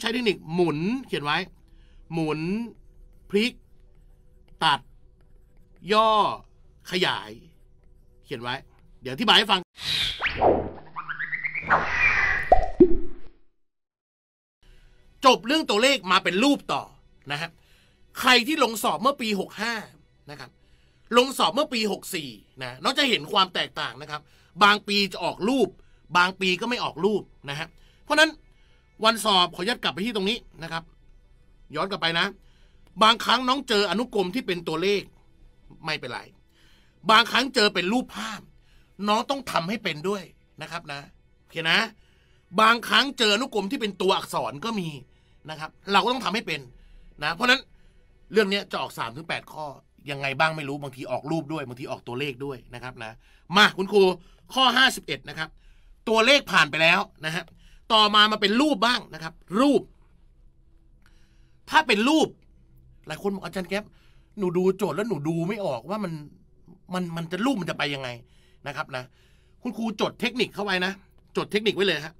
ใช้เทคนิคหมุนเขียนไว้ หมุน พลิก ตัด ย่อ ขยาย เขียนไว้ เดี๋ยวที่บายให้ฟัง จบเรื่องตัวเลขมาเป็นรูปต่อนะครับใครที่ลงสอบเมื่อปี 65นะครับลงสอบเมื่อปี 64นะนราจะเห็นความแตกต่างนะครับ บางปีจะออกรูป บางปีก็ไม่ออกรูปนะฮะเพราะนั้นวันสอบ ขอยัดกลับไปที่ตรงนี้นะครับ ย้อนกลับไปนะ บางครั้งน้องเจออนุกรมที่เป็นตัวเลขไม่เป็นไร บางครั้งเจอเป็นรูปภาพ น้องต้องทำให้เป็นด้วยนะครับนะโอเคนะ บางครั้งเจออนุกรมที่เป็นตัวอักษรก็มีนะครับ เราก็ต้องทำให้เป็นนะเพราะนั้นเรื่องนี้จะออก3ามถึงแข้อยังไงบ้างไม่รู้บางทีออกรูปด้วยบางทีออกตัวเลขด้วยนะครับนะ มาคุณครูข้อ51นะครับ ตัวเลขผ่านไปแล้วนะครับต่อมามาเป็นรูปบ้างนะครับ รูป ถ้าเป็นรูปหลายคนบอกอาจารย์แก๊ปหนูดูโจทย์แล้วหนูดูไม่ออกว่ามันมันมันจะรูปมันจะไปยังไงนะครับนะคุณครูจดเทคนิคเข้าไว้นะ จดเทคนิคไว้เลยครับ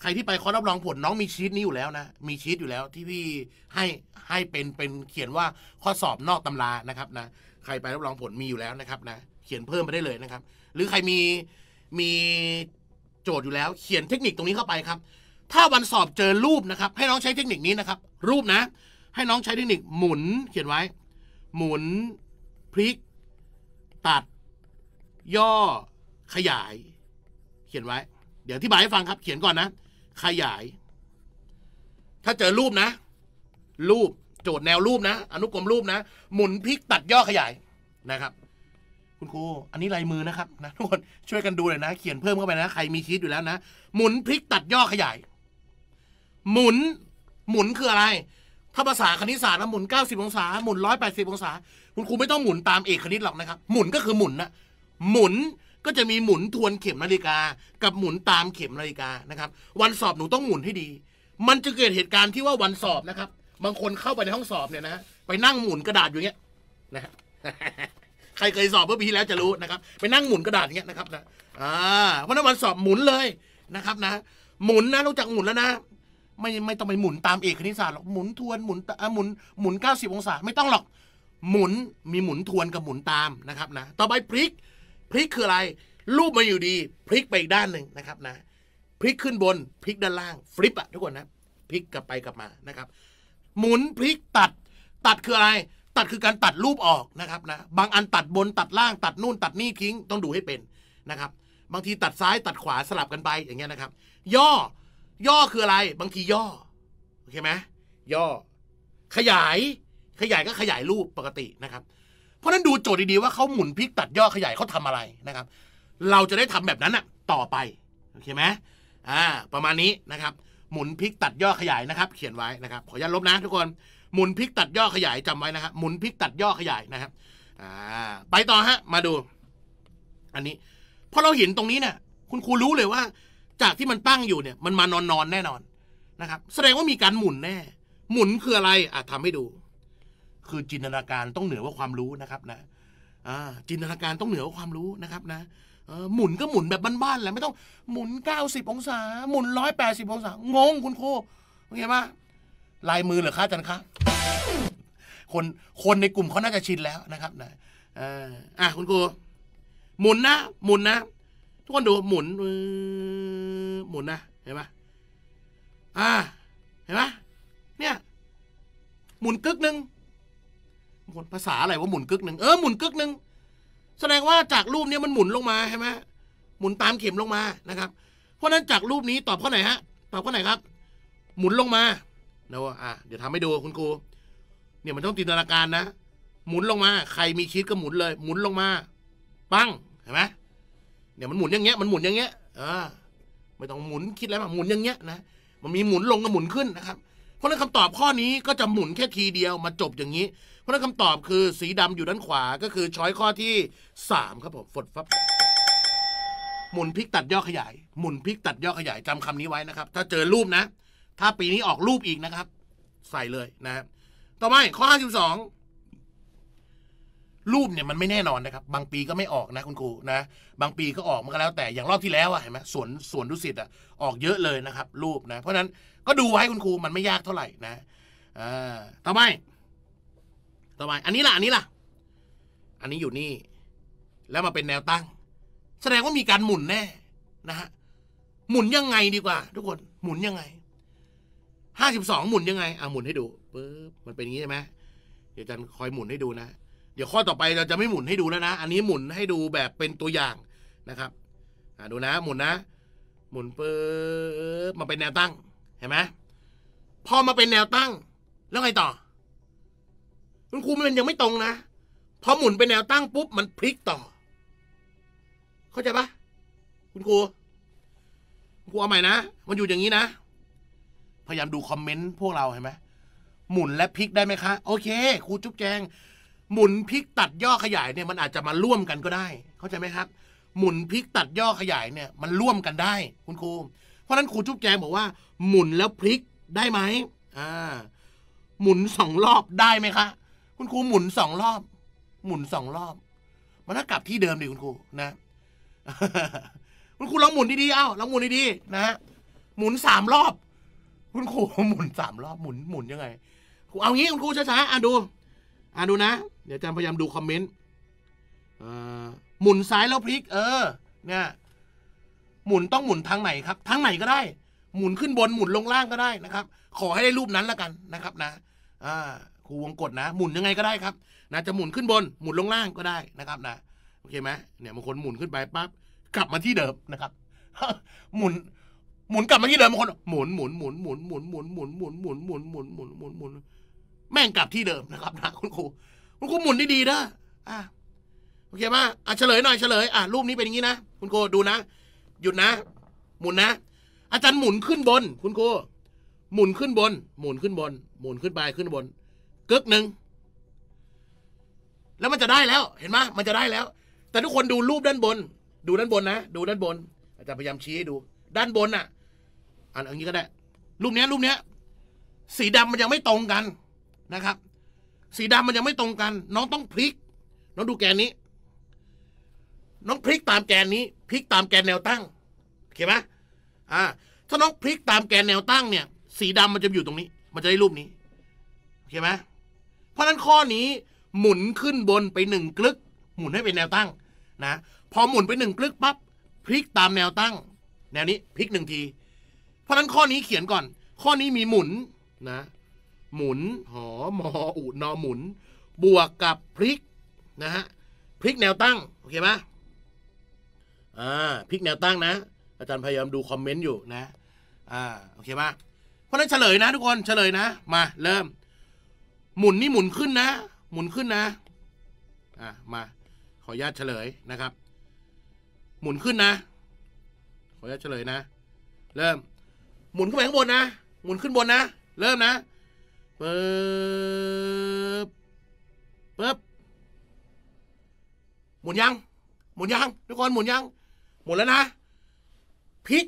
ใครที่ไปคอรับรองผลน้องมีชีตนี้อยู่แล้วนะ มีชีตอยู่แล้วที่พี่ให้ให้เป็นเป็นเขียนว่าข้อสอบนอกตำรานะครับนะใครไปรับรองผลมีอยู่แล้วนะครับนะเขียนเพิ่มไปได้เลยนะครับ หรือใครมีมีโจทย์อยู่แล้ว เขียนเทคนิคตรงนี้เข้าไปครับ ถ้าวันสอบเจอรูปนะครับ ให้น้องใช้เทคนิคนี้นะครับ รูปนะ ให้น้องใช้เทคนิค หมุนเขียนไว้ หมุนพลิก ตัด ย่อ ขยาย เขียนไว้ เดี๋ยวที่บายให้ฟังครับ เขียนก่อนนะ ขยาย ถ้าเจอรูปนะ รูปโจทย์แนวรูปนะ อนุกรมรูปนะ หมุนพลิกตัดย่อขยายนะครับคุณครูอันนี้ลายมือนะครับนะทุกคนช่วยกันดูเลยนะ เขียนเพิ่มเข้าไปนะใครมีชีตอยู่แล้วนะหมุนพลิกตัดย่อขยายหมุน หมุนคืออะไร ถ้าภาษาคณิตศาสตร์นะหมุน 90 องศา หมุน180องศาคุณครูไม่ต้องหมุนตามเอกคณิตหรอกนะครับหมุนก็คือหมุนนะหมุนก็จะมีหมุนทวนเข็มนาฬิกา กับหมุนตามเข็มนาฬิกานะครับ วันสอบหนูต้องหมุนให้ดี มันจะเกิดเหตุการณ์ที่ว่าวันสอบนะครับ บางคนเข้าไปในห้องสอบเนี่ยนะไปนั่งหมุนกระดาษอยู่เงี้ยนะใครเคยสอบเมื่อปีีแล้วจะรู้นะครับไปนั่งหมุนกระดาษอย่างเงี้ยนะครับนะอ่าวันนั้นวันสอบหมุนเลยนะครับนะ หมุนนะรู้จักหมุนแล้วนะ ไม่ไม่ต้องไปหมุนตามเอกคณิตศาสตร์หรอกหมุนทวนหมุนหมุนหมุน 90 องศา ไม่ต้องหรอก หมุนมีหมุนทวนกับหมุนตามนะครับนะต่อไปพลิกพลิกคืออะไร รูปมาอยู่ดี พลิกไปอีกด้านหนึ่งนะครับนะ พลิกขึ้นบนพลิกด้านล่างฟลิปอะทุกคนนะพลิกกลับไปกลับมานะครับ หมุนพลิกตัดตัดคืออะไรตัดคือการตัดรูปออกนะครับนะบางอันตัดบนตัดล่าง ตัดนู่น ตัดนี่ทิ้งต้องดูให้เป็นนะครับบางทีตัดซ้ายตัดขวาสลับกันไปอย่างเงี้ยนะครับ ย่อย่อคืออะไร บางทีย่อโอเคไหมย่อ ขยาย ขยายก็ขยายรูปปกตินะครับ เพราะนั้นดูโจทย์ดีๆว่าเขาหมุนพลิกตัดย่อขยายเขาทำอะไรนะครับ เราจะได้ทำแบบนั้นอะต่อไปโอเคไหมอ่าประมาณนี้นะครับหมุนพลิกตัดย่อขยายนะครับ เขียนไว้นะครับขออนุญาตลบนะทุกคนหมุนพลิกตัดย่อขยายจำไว้นะครับหมุนพลิกตัดย่อขยายนะครับอไปต่อฮะมาดู อันนี้พอเราเห็นตรงนี้เนี่ยคุณครูรู้เลยว่า จากที่มันตั้งอยู่เนี่ย มันมานอนนอนแน่นอนนะครับ แสดงว่ามีการหมุนแน่หมุนคืออะไรอ่ะทำให้ดู คือจินตนาการต้องเหนือกว่าความรู้นะครับนะอ่าจินตนาการต้องเหนือกว่าความรู้นะครับนะหมุนก็หมุนแบบบ้านๆแหละไม่ต้องหมุน 90 องศาหมุน180 องศา งงคุณครูเข้าใจปะลายมือเหรอคะอาจารย์คะคนคนในกลุ่มเขาน่าจะชินแล้วนะครับนะอ่าคุณครูหมุนนะหมุนนะทุกคนดูหมุน หมุนนะ เห็นไหมอ่า เห็นไหม เนี่ย หมุนกึกหนึ่งคนภาษาอะไรว่าหมุนกึกหนึ่ง เออหมุนกึกหนึ่งแสดงว่าจากรูปนี้มันหมุนลงมาใช่ไหมหมุนตามเข็มลงมานะครับ เพราะนั้นจากรูปนี้ตอบข้อไหนฮะ ตอบข้อไหนครับ หมุนลงมานะว่าอ่ะเดี๋ยวทำให้ดูคุณครูเนี่ยมันต้องจินตนาการนะ หมุนลงมา ใครมีชีสก็หมุนเลย หมุนลงมา ปั้งเห็นไหมเนี่ยมันหมุนอย่างเงี้ย มันหมุนอย่างเงี้ยเออไม่ต้องหมุน คิดแล้วหมุนอย่างเงี้ยนะ มันมีหมุนลงกับหมุนขึ้นนะครับ เพราะนั้นคำตอบข้อนี้ก็จะหมุนแค่ทีเดียวมาจบอย่างนี้ เพราะนั้นคำตอบคือ สีดำอยู่ด้านขวา ก็คือช้อยข้อที่3ครับผมฝดฟับ หมุนพลิกตัดย่อขยาย หมุนพลิกตัดย่อขยาย จำคำนี้ไว้นะครับ ถ้าเจอรูปนะถ้าปีนี้ออกรูปอีกนะครับ ใส่เลยนะครัต่อไปข้อห้าสิบสองรูปเนี่ยมันไม่แน่นอนนะครับ บางปีก็ไม่ออกนะคุณครู นะบางปีก็ออกมันก็แล้วแต่อย่างรอบที่แล้วอะเห็นไหมสวนสวนดุสิตอะออกเยอะเลยนะครับ รูปนะเพราะนั้นก็ดูไว้คุณครูมันไม่ยากเท่าไหร่นะอ่าต่อไปต่อไปอันนี้ล่ะอันนี้ล่ะ อันนี้อยู่นี่ แล้วมาเป็นแนวตั้ง แสดงว่ามีการหมุนแน่นะฮะหมุนยังไงดีกว่า ทุกคน หมุนยังไงห้าสิบสองหมุนยังไงอ่ะหมุนให้ดูปึ๊บมันเป็นอย่างนี้ใช่ไหมเดี๋ยวจันคอยหมุนให้ดูนะเดี๋ยวข้อต่อไปเราจะไม่หมุนให้ดูแล้วนะ อันนี้หมุนให้ดูแบบเป็นตัวอย่างนะครับอ่ะดูนะหมุนนะ หมุนปึ๊บมาเป็นแนวตั้ง เห็นไหมพอมาเป็นแนวตั้ง แล้วไงต่อคุณครูมันยังไม่ตรงนะพอหมุนเป็นแนวตั้งปุ๊บ มันพลิกต่อ เข้าใจปะคุณครูคุณครูเอาใหม่นะมันอยู่อย่างนี้นะพยายามดูคอมเมนต์พวกเราเห็นไหมหมุนและพลิกได้ไหมคะ โอเคครูจุ๊บแจง หมุนพลิกตัดย่อขยายเนี่ยมันอาจจะมาร่วมกันก็ได้ เข้าใจไหมครับหมุนพลิกตัดย่อขยายเนี่ยมันร่วมกันได้คุณครูเพราะนั้นครูจุ๊บแจงบอกว่าหมุนแล้วพลิกได้ไหมอ่าหมุนสองรอบได้ไหมคะ คุณครูหมุนสองรอบ หมุนสองรอบมัน้ากลับที่เดิมดิคุณครูนะคุณครูลองหมุนดีๆเอ้าลองหมุนดีๆนะฮะหมุนสามรอบคุณครูหมุนสามรอบหมุนหมุนยังไงเอางี้คุณครูช้าๆอ่ะดูอ่ะดูนะ เดี๋ยวอาจารย์พยายามดูคอมเมนต์หมุนซ้ายแล้วพลิก เออ เนี่ยหมุนต้องหมุนทางไหนครับทางไหนก็ได้ หมุนขึ้นบนหมุนลงล่างก็ได้นะครับ ขอให้ได้รูปนั้นละกันนะครับ นะอ่าครูวงกดนะหมุนยังไงก็ได้ครับนะจะหมุนขึ้นบนหมุนลงล่างก็ได้นะครับ นะโอเคไหมเนี่ยบางคนหมุนขึ้นไปปั๊บกลับมาที่เดิมนะครับ หมุนหมุนกลับมาที่เดิมบางคนหมุนหมุนหมุนหมุนหมุนหมุนหมุนหมุนหมุนหมุนหมุนหมุนหมุนหมุนแม่งกลับที่เดิมนะครับนะคุณครูคุณครูหมุนดีๆนะอ่ะโอเคป่ะอ่ะเฉลยหน่อยเฉลยอ่ะรูปนี้เป็นอย่างนี้นะคุณครูดูนะหยุดนะ หมุนนะ อาจารย์หมุนขึ้นบน คุณครูหมุนขึ้นบน หมุนขึ้นบน หมุนขึ้นไปขึ้นบนกึกหนึ่งแล้วมันจะได้แล้วเห็นไหมมันจะได้แล้ว แต่ทุกคนดูรูปด้านบน ดูด้านบนนะดูด้านบน อาจารย์พยายามชี้ให้ดู ด้านบนอ่ะอันอย่างนี้ก็ได้ รูปเนี้ยรูปเนี้ยสีดำมัน ยังไม่ตรงกันนะครับ สีดำมันยังไม่ตรงกัน น้องต้องพลิก น้องดูแกนนี้ น้องพลิกตามแกนนี้พลิกตามแกนแนวตั้งเข้าไหมอ่าถ้าน้องพลิกตามแกนแนวตั้งเนี่ย สีดำมันจะอยู่ตรงนี้ มันจะได้รูปนี้เข้าไหมเพราะฉะนั้นข้อนี้ หมุนขึ้นบนไปหนึ่งกลึกหมุนให้เป็นแนวตั้ง นะพอหมุนไปหนึ่งกลึกปั๊บพลิกตามแนวตั้ง แนวนี้พลิกหนึ่งทีราะนั้นข้อนี้เขียนก่อน ข้อนี้มีหมุนนะ หมุนหอมออุนอหมุน บวกกับพริกนะฮะ พริกแนวตั้งโอเคไหมอ่า พริกแนวตั้งนะ อาจารย์พยายามดูคอมเมนต์อยู่นะ อ่า โอเคไหมเพราะนั้นเฉลยนะ ทุกคนเฉลยนะ มา เริ่ม หมุนนี่หมุนขึ้นนะ หมุนขึ้นนะ อ่ามา ขออนุญาตเฉลยนะครับ หมุนขึ้นนะ ขออนุญาตเฉลยนะ เริ่มหมุนขึ้นไปข้างบนนะ หมุนขึ้นบนนะ เริ่มนะปึ๊บปึ๊บ หมุนยัง หมุนยัง ทุกคนหมุนยัง หมุนแล้วนะพลิก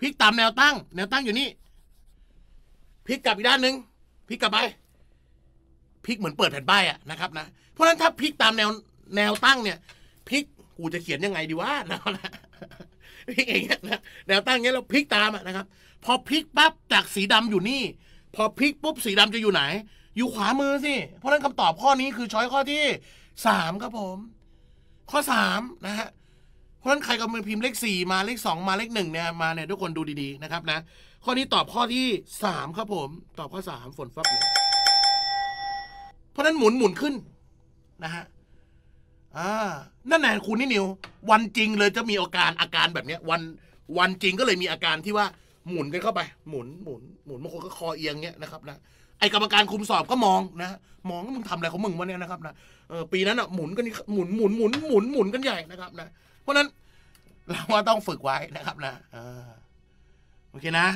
พลิกตามแนวตั้ง แนวตั้งอยู่นี่พลิกกลับอีกด้านหนึ่งพลิกกลับไปพลิกเหมือนเปิดแผ่นป้ายอะนะครับนะ เพราะฉะนั้นถ้าพลิกตามแนวแนวตั้งเนี่ยพลิกกูจะเขียนยังไงดีวะนะพลิกเองนะแนวตั้งเงี้ยเราพลิกตามอะนะครับพอพลิกปั๊บจากสีดำอยู่นี่ พอพลิกปุ๊บสีดำจะอยู่ไหน อยู่ขวามือสิเพราะนั้นคำตอบข้อนี้คือช้อยข้อที่สามครับผม ข้อสามนะฮะเพราะนั้นใครกำลังพิมพ์เลขสี่มาเลขสองมาเลขหนึ่งเนี่ยมาเนี่ยทุกคนดูดีๆ นะครับนะข้อนี้ตอบข้อที่สามครับผมตอบข้อสามฝนฟับเลยเพราะนั้นหมุนหมุนขึ้น นะฮะอ่านั่นแหละคุณนี่นิว วันจริงเลยจะมีอาการอาการแบบเนี้ยวันวันจริงก็เลยมีอาการที่ว่าหมุน กันเข้าไป หมุน หมุนหมุนบางคนก็คอเอียงเงี้ยนะครับนะไอกรรมการคุมสอบก็มองนะมองว่ามึงทำอะไรของมึงวะเนี่ยนะครับนะเออปีนั้นอ่ะหมุนกันหมุนหมุนหมุนหมุนหมุนกันใหญ่นะครับ นะเพราะนั้นเราว่าต้องฝึกไว้นะครับ นะโอเคนะ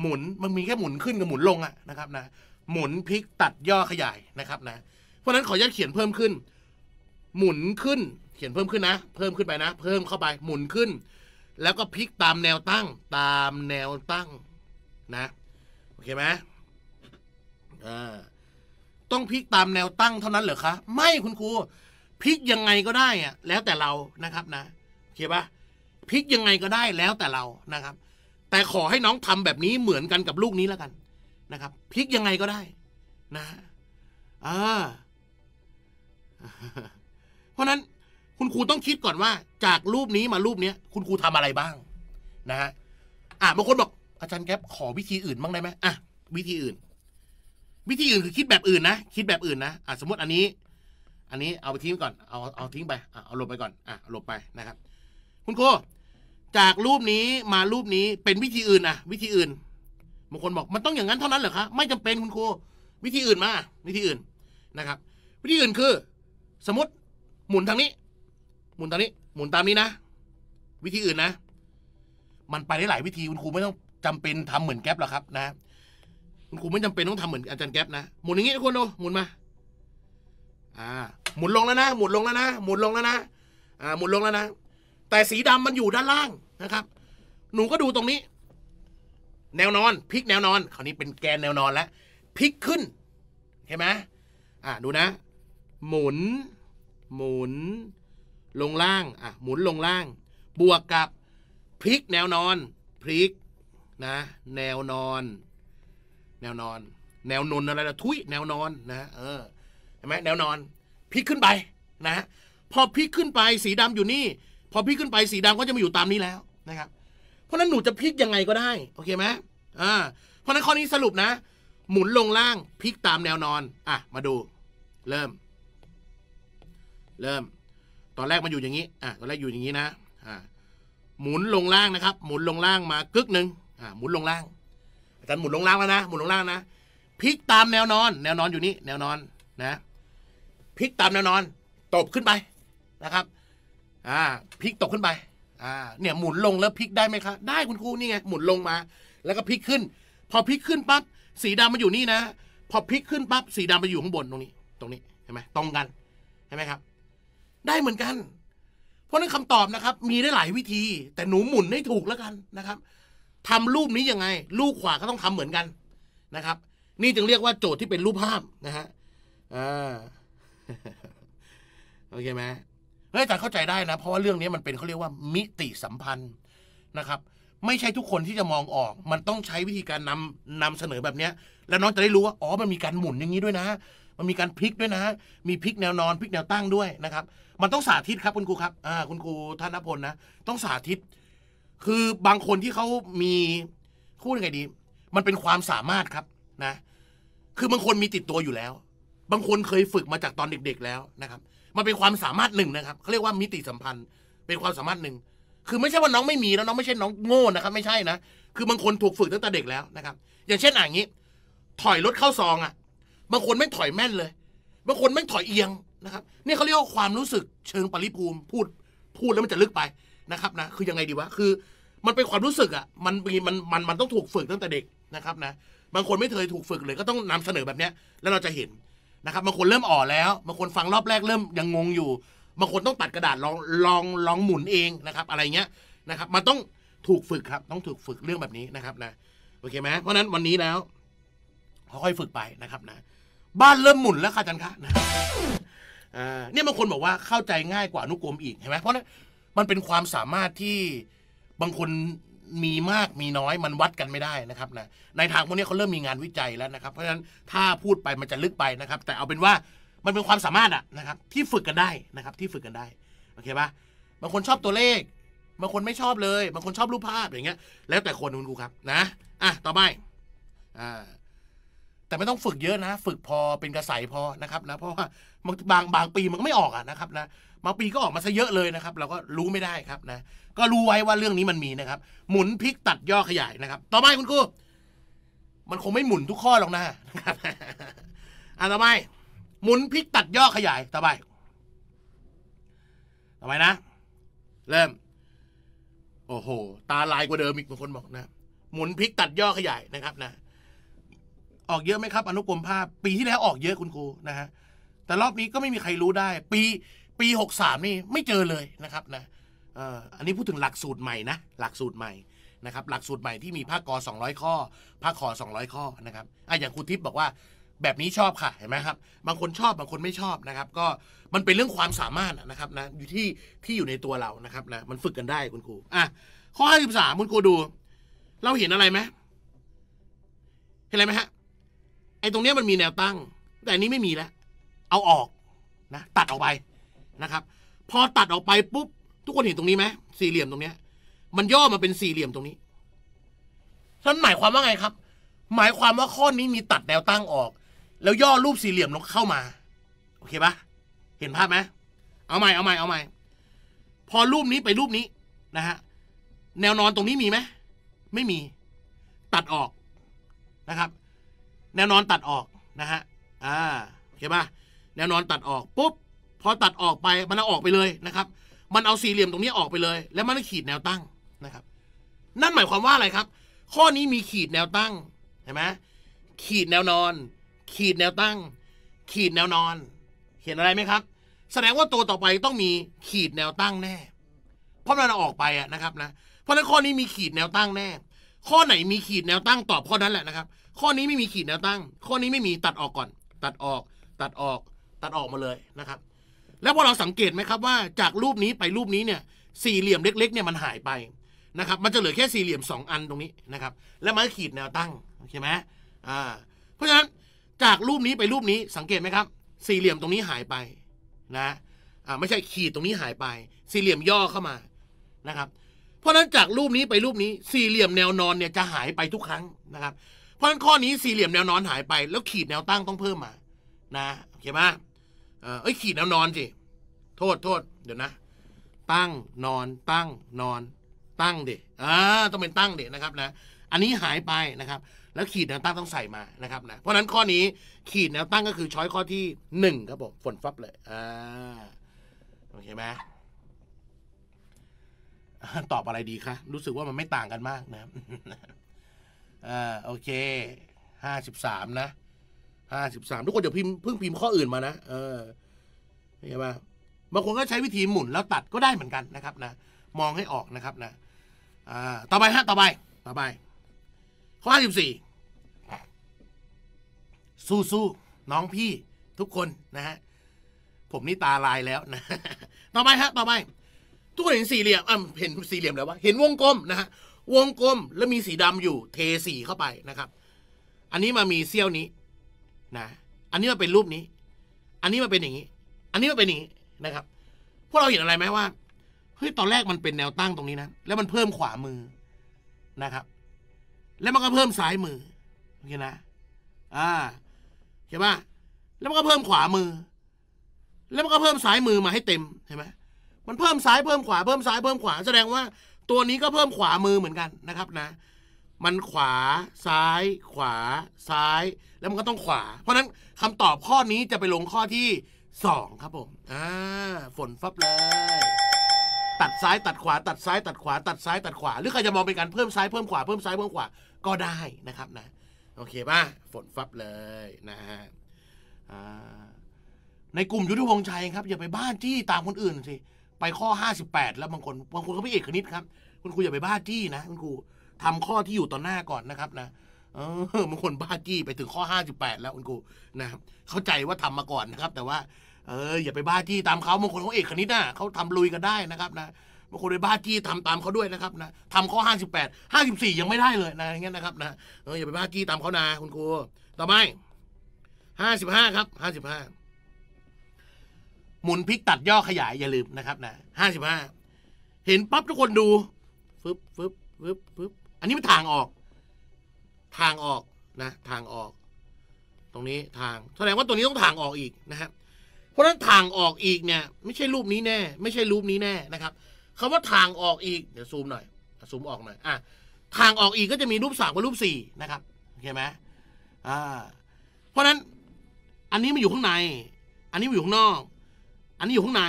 หมุนมันมีแค่หมุนขึ้น กับหมุนลงอะนะครับนะหมุนพลิกตัดย่อขยายนะครับนะเพราะะนั้นขออนุญาตเขียนเพิ่มขึ้น หมุนขึ้น เขียนเพิ่มขึ้นนะ เพิ่มขึ้นไปนะ เพิ่มเข้าไป หมุนขึ้นแล้วก็พลิกตามแนวตั้ง ตามแนวตั้ง นะโอเคไหมต้องพลิกตามแนวตั้งเท่านั้นเหรอคะ ไม่คุณครูพลิกยังไงก็ได้อะแล้วแต่เรานะครับนะโอเคปะพลิกยังไงก็ได้แล้วแต่เรานะครับ แต่ขอให้น้องทำแบบนี้เหมือนกันกับลูกนี้แล้วกันนะครับพลิกยังไงก็ได้นะอ่าเพราะนั้นคุณครูต้องคิดก่อนว่า จากรูปนี้มารูปเนี้ยคุณครูทำอะไรบ้างนะฮะอ่ะบางคนบอกอาจารย์แก๊ปขอวิธีอื่นบ้างได้ไหมอ่ะ วิธีอื่น วิธีอื่นคือคิดแบบอื่นนะ คิดแบบอื่นนะ อ่ะ สมมติอันนี้ อันนี้เอาไปทิ้งก่อน เอาเอาทิ้งไปเอาลบไปก่อนอ่ะลบไปนะครับ คุณครูจากรูปนี้มารูปนี้เป็นวิธีอื่นอ่ะ วิธีอื่นบางคนบอกมันต้องอย่างนั้นเท่านั้นเหรอคะไม่จำเป็นคุณครูวิธีอื่นมา วิธีอื่นนะครับ วิธีอื่นคือ สมมติหมุนทางนี้หมุนตามนี้หมุนตามนี้นะ วิธีอื่นนะมันไปได้หลาย วิธีคุณครูไม่ต้องจำเป็นทำเหมือนแก๊ปหรอกครับ นะคุณครูไม่จำเป็นต้องทำเหมือนอาจารย์แก๊ปนะหมุนอย่างนี้ทุกคนดูหมุนมาอ่าหมุนลงแล้วนะหมุนลงแล้วนะหมุนลงแล้วนะอ่าหมุนลงแล้วนะ แต่สีดำมันอยู่ด้านล่างนะครับ หนูก็ดูตรงนี้ แนวนอนพลิกแนวนอนคราวนี้เป็นแกนแนวนอนแล้วพลิกขึ้นเห็นไหมอ่าดูนะ หมุน หมุนลงล่างอ่ะหมุนลงล่าง บวกกับพลิกแนวนอน พลิกนะ แนวนอน แนวนอน แนวนนอะไรละทุยแนวนอนนะ เออเห็นไหมแนวนอนพลิกขึ้นไป นะ พอพลิกขึ้นไปสีดำอยู่นี่พอพลิกขึ้นไปสีดำก็จะมาอยู่ตามนี้แล้วนะครับ เพราะนั้นหนูจะพลิกยังไงก็ได้โอเคไหมอ่าเพราะนั้นข้อนี้สรุปนะ หมุนลงล่าง พลิกตามแนวนอนอ่ะมาดู เริ่ม เริ่มตอนแรกมันอยู่อย่างนี้ อ่ะตอนแรกอยู่อย่างนี้นะอ่า หมุนลงล่างนะครับ หมุนลงล่างมากึกหนึ่งอ่า หมุนลงล่างอาจารย์หมุนลงล่างแล้วนะ หมุนลงล่างนะ พลิกตามแนวนอน แนวนอนอยู่นี้ แนวนอนนะ พลิกตามแนวนอน ตบขึ้นไปนะครับ อ่าพลิกตกขึ้นไป อ่า เนี่ยหมุนลงแล้วพลิกได้ไหมคะได้คุณครูนี่ไง หมุนลงมา แล้วก็พลิกขึ้น พอพลิกขึ้นปั๊บ สีดำมาอยู่นี่นะ พอพลิกขึ้นปั๊บ สีดำมาอยู่ข้างบนตรงนี้ ตรงนี้เห็นไหมตรงกันเห็นไหมครับได้เหมือนกัน เพราะนั้นคำตอบนะครับ มีได้หลายวิธี แต่หนูหมุนให้ถูกแล้วกันนะครับทำรูปนี้ยังไงลูกขวาก็ต้องทำเหมือนกันนะครับ นี่จึงเรียกว่าโจทย์ที่เป็นรูปภาพนะฮะอ่าโอเคไหมเฮ้ยแต่เข้าใจได้นะ เพราะว่าเรื่องนี้มันเป็นเขาเรียกว่า มิติสัมพันธ์นะครับ ไม่ใช่ทุกคนที่จะมองออก มันต้องใช้วิธีการนำนำเสนอแบบเนี้ยแล้วน้องจะได้รู้ว่า อ๋อ มันมีการหมุนอย่างนี้ด้วยนะ มันมีการพลิกด้วยนะ มีพลิกแนวนอนพลิกแนวตั้งด้วยนะครับมันต้องสาธิตครับคุณครูครับอ่าคุณครูธนพลนะ ต้องสาธิต คือบางคนที่เขามีพูดยังไงดี มันเป็นความสามารถครับ นะ คือบางคนมีติดตัวอยู่แล้ว บางคนเคยฝึกมาจากตอนเด็กๆแล้วนะครับ มันเป็นความสามารถหนึ่งนะครับเขาเรียกว่ามิติสัมพันธ์ เป็นความสามารถหนึ่ง คือไม่ใช่ว่าน้องไม่มีแล้วน้องไม่ใช่น้องโง่นะครับ ไม่ใช่นะ คือบางคนถูกฝึกตั้งแต่เด็กแล้วนะครับ อย่างเช่นอย่างนี้ ถอยรถเข้าซองอ่ะ บางคนไม่ถอยแม่นเลย บางคนไม่ถอยเอียงนะครับนี่เขาเรียกว่าความรู้สึกเชิงปริภูมิ พูดพูดแล้วมันจะลึกไปนะครับนะคือยังไงดีวะคือมันเป็นความรู้สึกอ่ะมันมีมันมันมันต้องถูกฝึกตั้งแต่เด็กนะครับนะบางคนไม่เคยถูกฝึกเลยก็ต้องนำเสนอแบบเนี้ยแล้วเราจะเห็นนะครับบางคนเริ่มอ่อนแล้วบางคนฟังรอบแรกเริ่มยังงงอยู่บางคนต้องตัดกระดาษลองลองลองหมุนเองนะครับ อะไรเงี้ยนะครับ มันต้องถูกฝึกครับต้องถูกฝึกเรื่องแบบนี้นะครับนะโอเคไหมเพราะนั้นวันนี้แล้วค่อยฝึกไปนะครับนะ บ้านเริ่มหมุนแล้วค่ะจันคะนะเนี่ยบางคนบอกว่าเข้าใจง่ายกว่านุกรมอีกเห็นไหม เพราะนั้นมันเป็นความสามารถที่บางคนมีมากมีน้อยมันวัดกันไม่ได้นะครับนะในทางพวกนี้เขาเริ่มมีงานวิจัยแล้วนะครับ เพราะฉะนั้นถ้าพูดไปมันจะลึกไปนะครับ แต่เอาเป็นว่ามันเป็นความสามารถอะนะครับที่ฝึกกันได้นะครับ ที่ฝึกกันได้โอเคปะบางคนชอบตัวเลขบางคนไม่ชอบเลย บางคนชอบรูปภาพอย่างเงี้ย แล้วแต่คนคุณครูครับนะอ่ะต่อไปอ่าแต่ไม่ต้องฝึกเยอะนะฝึกพอเป็นกระสายพอนะครับนะ เพราะว่าบางบางบางปีมันก็ไม่ออกอะนะครับนะ บางปีก็ออกมาซะเยอะเลยนะครับ เราก็รู้ไม่ได้ครับนะ ก็รู้ไว้ว่าเรื่องนี้มันมีนะครับ หมุนพลิกตัดย่อขยายนะครับ ต่อไปคุณครูมันคงไม่หมุนทุกข้อหรอกนะนันะต่อไปหมุนพลิกตัดย่อขยายต่อไป ต่อไปนะ เริ่ม โอ้โหตาลายกว่าเดิมอีกบางคนบอกนะหมุนพลิกตัดย่อขยายนะครับนะออกเยอะไหมครับอนุกรมภาพปีที่แล้วออกเยอะคุณครูนะฮะแต่รอบนี้ก็ไม่มีใครรู้ได้ ปี ปีหกสามนี่ไม่เจอเลยนะครับนะอันนี้พูดถึงหลักสูตรใหม่นะ หลักสูตรใหม่นะครับ หลักสูตรใหม่ที่มีภาคกอสองร้อยข้อ ภาคขอสองร้อยข้อนะครับอ่ะอย่างครูทิพย์บอกว่า แบบนี้ชอบค่ะเห็นไหมครับบางคนชอบ บางคนไม่ชอบนะครับ ก็มันเป็นเรื่องความสามารถนะครับนะอยู่ที่ที่อยู่ในตัวเรานะครับนะมันฝึกกันได้คุณครูอ่ะข้อห้าสสิบามคุณครูดู เราเห็นอะไรไหมเห็นอะไรไหมฮะไอ้ตรงเนี้ยมันมีแนวตั้ง แต่นนี้ไม่มีแล้วเอาออกนะตัดออกไปนะครับ พอตัดออกไปปุ๊บทุกคนเห็นตรงนี้ไหมสี่เหลี่ยมตรงเนี้ย มันย่อมาเป็นสี่เหลี่ยมตรงนี้ท่านหมายความว่าไงครับ หมายความว่าข้อนี้มีตัดแนวตั้งออก แล้วย่อรูปสี่เหลี่ยมลงเข้ามา โอเคปะเห็นภาพไหมเอาใหม่เอาใหม่เอาใหม่ พอรูปนี้ไปรูปนี้นะฮะแนวนอนตรงนี้มีไหมไม่มี ตัดออกนะครับแนวนอนตัดออกนะฮะ อ่าเข้าใจปะแนวนอนตัดออกปุ๊บพอตัดออกไปมันเอาออกไปเลยนะครับ มันเอาสี่เหลี่ยมตรงนี้ออกไปเลย แล้วมันขีดแนวตั้งนะครับ นั่นหมายความว่าอะไรครับ ข้อนี้มีขีดแนวตั้งเห็นไหมขีดแนวนอน ขีดแนวตั้ง ขีดแนวนอน เห็นอะไรไหมครับ แสดงว่าตัวต่อไปต้องมีขีดแนวตั้งแน่ เพราะมันเอาออกไปอะนะครับนะ เพราะฉะนั้นข้อนี้มีขีดแนวตั้งแน่ข้อไหนมีขีดแนวตั้งตอบข้อนั้นแหละนะครับข้อนี้ไม่มีขีดแนวตั้ง ข้อนี้ไม่มีตัดออกก่อน ตัดออก ตัดออก ตัดออกมาเลยนะครับ แล้วพอเราสังเกตไหมครับว่าจากรูปนี้ไปรูปนี้เนี่ย สี่เหลี่ยมเล็กๆเนี่ยมันหายไปนะครับ มันจะเหลือแค่สี่เหลี่ยม 2 อันตรงนี้นะครับ แล้วมันขีดแนวตั้งโอเคไหมอ่า เพราะฉะนั้นจากรูปนี้ไปรูปนี้สังเกตไหมครับ สี่เหลี่ยมตรงนี้หายไปนะอ่าไม่ใช่ขีดตรงนี้หายไป สี่เหลี่ยมย่อเข้ามานะครับ เพราะฉะนั้นจากรูปนี้ไปรูปนี้ สี่เหลี่ยมแนวนอนเนี่ยจะหายไปทุกครั้งนะครับเพราะนั้นข้อนี้สี่เหลี่ยมแนวนอนหายไป แล้วขีดแนวตั้งต้องเพิ่มมา นะโอเคไหมเอ้ยขีดแนวนอน สิ โทษโทษ เดี๋ยวนะ ตั้งนอนตั้ง นอน ตั้งเด็อ่าต้องเป็นตั้งเด็นะครับนะอันนี้หายไปนะครับ แล้วขีดแนวตั้งต้องใส่มานะครับ นะ เพราะนั้นข้อนี้ขีดแนวตั้งก็คือช้อยข้อที่หนึ่งครับผมฝนฟับเลยอ่าโอเคไหมตอบอะไรดีคะรู้สึกว่ามันไม่ต่างกันมากนะอ่าโอเคห้าสิบสามนะห้าสิบสามทุกคนเดี๋ยวพิมพ์เพิ่งพิมพ์ข้ออื่นมานะเออเห็นามบางคนก็ใช้วิธีหมุนแล้วตัดก็ได้เหมือนกันนะครับ นะ มองให้ออกนะครับนะอ่าต่อไปฮะต่อไป ต่อไป ข้อห้าสิบสี่สู้สู้น้องพี่ทุกคนนะฮะผมนี่ตาลายแล้วนะ ต่อไปฮะต่อไป ทุกคนเห็นสี่เหลี่ยมอ่ะเห็นสี่เหลี่ยมแล้ววะเห็นวงกลมนะฮะวงกลมแล้วมีสีดำอยู่เทสีเข้าไปนะครับ อันนี้มามีเซี่ยวนี้ นะอันนี้ มาเป็นรูปนี้ อันนี้ มาเป็น อย่างนี้ อันนี้ มาเป็นอย่างนี้นะครับพวกเราเห็นอะไรไหมว่า เฮ้ย ตอนแรกมันเป็นแนวตั้งตรงนี้นะ แล้วมันเพิ่มขวามือนะครับ แล้วมันก็เพิ่มซ้ายมือเห็นนะอ่าเห็นปะแล้วมันก็เพิ่มขวามือ แล้วมันก็เพิ่มซ้ายมือมาให้เต็มเห็นไหมมันเพิ่มซ้ายเพิ่มขวาเพิ่มซ้ายเพิ่มขวาแสดงว่าตัวนี้ก็เพิ่มขวามือเหมือนกันนะครับนะ มันขวาซ้าย ขวาซ้ายแล้วมันก็ต้องขวา เพราะนั้นคำตอบข้อนี้จะไปลงข้อที่สองครับผมอ่าฝนฟับเลย ตัดซ้ายตัดขวาตัดซ้ายตัดขวาตัดซ้ายตัดขวา หรือใครจะมองเป็นการเพิ่มซ้ายเพิ่มขวาเพิ่มซ้ายเพิ่มขวาก็ได้นะครับนะโอเคป่ะฝนฟับเลยนะฮะในกลุ่มยุทธวงชัยครับอย่าไปบ้านจี้ตามคนอื่นสิไปข้อห้าสิบแปดแล้วบางคนบางคนก็ไม่เอกคณิตครับ คุณครูอย่าไปบ้าจี้นะคุณครูทำข้อที่อยู่ต่อหน้าก่อนนะครับนะเออบางคนบ้าจี้ไปถึงข้อห้าิบแปดแล้วคุณครูนะ เข้าใจว่าทำมาก่อนนะครับ แต่ว่า เอออย่าไปบ้าจี้ตามเขาบางคนเขาเอกคณิตนะเขาทำลุยกันได้นะครับ นะบางคนไปบ้าจี้ทำตามเขาด้วยนะครับนะทำข้อหห้้าาสสิิบแปดบสี่ยังไม่ได้เลยนะอย่างเงี้ยนะครับนะเอออย่าไปบ้าจี้ตามเขานะคุณครูต่อไปหห้าสิบ้าครับหห้าสิบ้าหมุนพลิกตัดย่อขยายอย่าลืมนะครับนะห้าสิบห้าเห็นปั๊บทุกคนดูฟึบฟึบฟึบฟึบอันนี้มันทางออกทางออกนะทางออก ตรงนี้ทางแสดงว่าตัวนี้ต้องทางออกอีกนะครับเพราะฉะนั้นทางออกอีกเนี่ย ไม่ใช่รูปนี้แน่ ไม่ใช่รูปนี้แน่นะครับ คำว่าทางออกอีกเดี๋ยวซูมหน่อยซูมออกหน่อยอ่ะทางออกอีกก็จะมีรูปสามกับรูปสี่นะครับโอเคไหมอ่าเพราะฉะนั้นอันนี้มันอยู่ข้างใน อันนี้มันอยู่ข้างนอกอันนี้อยู่ข้างใน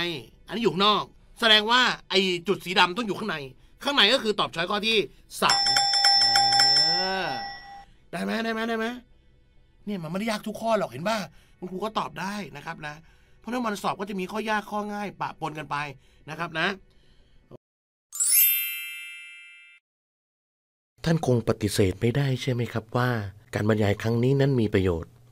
อันนี้อยู่ข้างนอก แสดงว่าไอจุดสีดำต้องอยู่ข้างใน ข้างในก็คือตอบช้อยข้อที่สามได้ไหมได้ไหมได้ไหมเนี่ยมันไม่ได้ยากทุกข้อหรอกเห็นป่ะคุณครูก็ตอบได้นะครับนะ เพราะนั้นวันสอบก็จะมีข้อยากข้อง่าย ปะปนกันไปนะครับนะ ท่านคงปฏิเสธไม่ได้ใช่ไหมครับว่า การบรรยายครั้งนี้นั้นมีประโยชน์